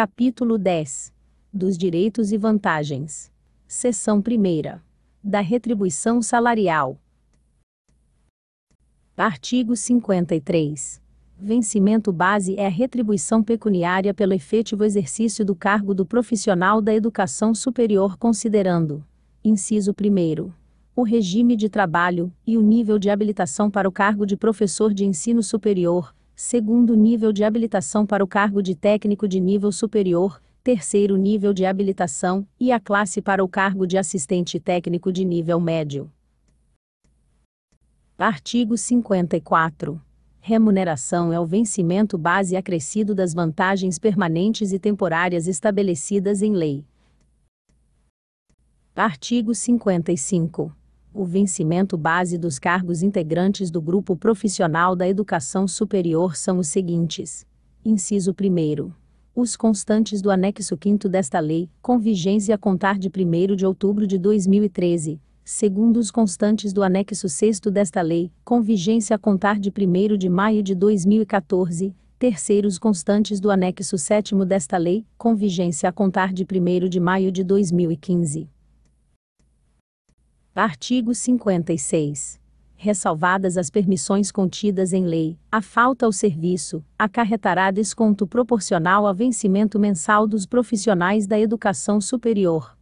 Capítulo 10 Dos Direitos e Vantagens. Seção 1 Da Retribuição Salarial. Artigo 53. Vencimento base é a retribuição pecuniária pelo efetivo exercício do cargo do profissional da educação superior, considerando: inciso 1 o regime de trabalho e o nível de habilitação para o cargo de professor de ensino superior, segundo nível de habilitação para o cargo de técnico de nível superior, terceiro nível de habilitação, e a classe para o cargo de assistente técnico de nível médio. Artigo 54. Remuneração é o vencimento base acrescido das vantagens permanentes e temporárias estabelecidas em lei. Artigo 55 o vencimento base dos cargos integrantes do grupo profissional da educação superior são os seguintes: inciso 1 os constantes do anexo 5 desta lei, com vigência a contar de 1 de outubro de 2013, segundo os constantes do anexo 6 desta lei, com vigência a contar de 1 de maio de 2014, terceiros constantes do anexo 7 desta lei, com vigência a contar de 1 de maio de 2015. Artigo 56. Ressalvadas as permissões contidas em lei, a falta ao serviço acarretará desconto proporcional ao vencimento mensal dos profissionais da educação superior.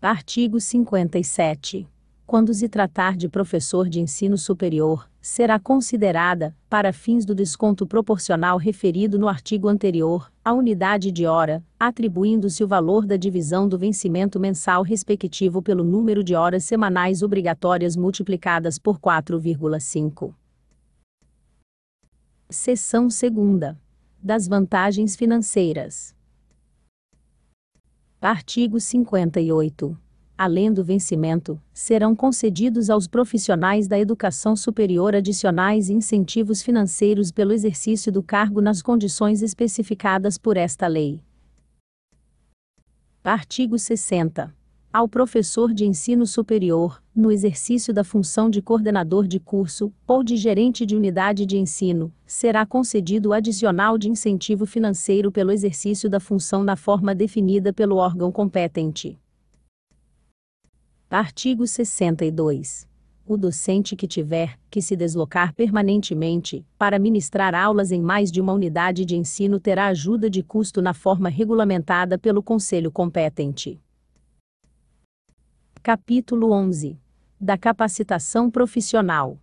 Artigo 57 quando se tratar de professor de ensino superior, será considerada, para fins do desconto proporcional referido no artigo anterior, a unidade de hora, atribuindo-se o valor da divisão do vencimento mensal respectivo pelo número de horas semanais obrigatórias multiplicadas por 4,5. Seção 2. Das vantagens financeiras. Artigo 58 além do vencimento, serão concedidos aos profissionais da educação superior adicionais incentivos financeiros pelo exercício do cargo nas condições especificadas por esta lei. Artigo 60. Ao professor de ensino superior, no exercício da função de coordenador de curso ou de gerente de unidade de ensino, será concedido o adicional de incentivo financeiro pelo exercício da função na forma definida pelo órgão competente. Artigo 62. O docente que tiver que se deslocar permanentemente para ministrar aulas em mais de uma unidade de ensino terá ajuda de custo na forma regulamentada pelo conselho competente. Capítulo 11. Da capacitação profissional.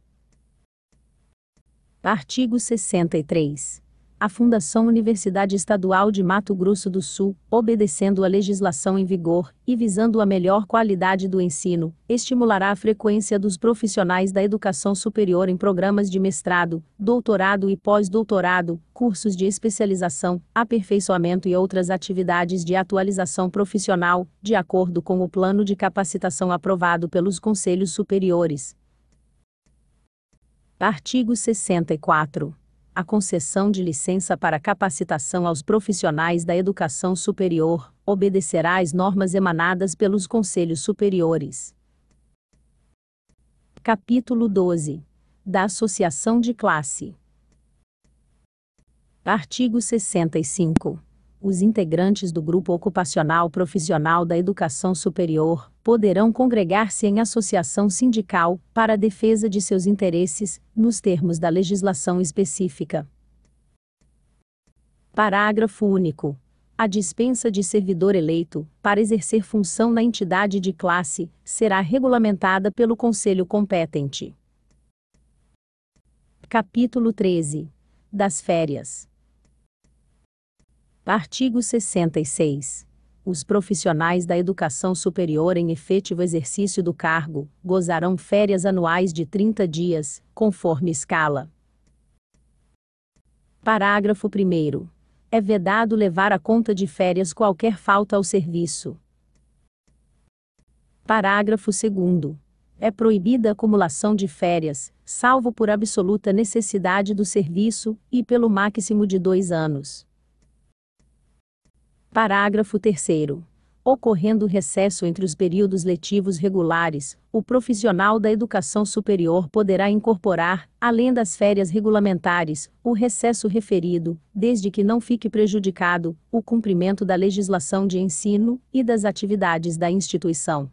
Artigo 63 a Fundação Universidade Estadual de Mato Grosso do Sul, obedecendo à legislação em vigor e visando a melhor qualidade do ensino, estimulará a frequência dos profissionais da educação superior em programas de mestrado, doutorado e pós-doutorado, cursos de especialização, aperfeiçoamento e outras atividades de atualização profissional, de acordo com o plano de capacitação aprovado pelos conselhos superiores. Artigo 64 a concessão de licença para capacitação aos profissionais da educação superior obedecerá às normas emanadas pelos conselhos superiores. Capítulo 12 da Associação de Classe. Artigo 65. Os integrantes do Grupo Ocupacional Profissional da Educação Superior, poderão congregar-se em associação sindical, para a defesa de seus interesses, nos termos da legislação específica. Parágrafo único. A dispensa de servidor eleito, para exercer função na entidade de classe, será regulamentada pelo Conselho competente. Capítulo 13. Das férias. Artigo 66 os profissionais da educação superior em efetivo exercício do cargo gozarão férias anuais de 30 dias, conforme escala. Parágrafo 1. É vedado levar a conta de férias qualquer falta ao serviço. Parágrafo 2. É proibida a acumulação de férias, salvo por absoluta necessidade do serviço, e pelo máximo de dois anos. Parágrafo 3 ocorrendo recesso entre os períodos letivos regulares, o profissional da educação superior poderá incorporar, além das férias regulamentares, o recesso referido, desde que não fique prejudicado o cumprimento da legislação de ensino e das atividades da instituição.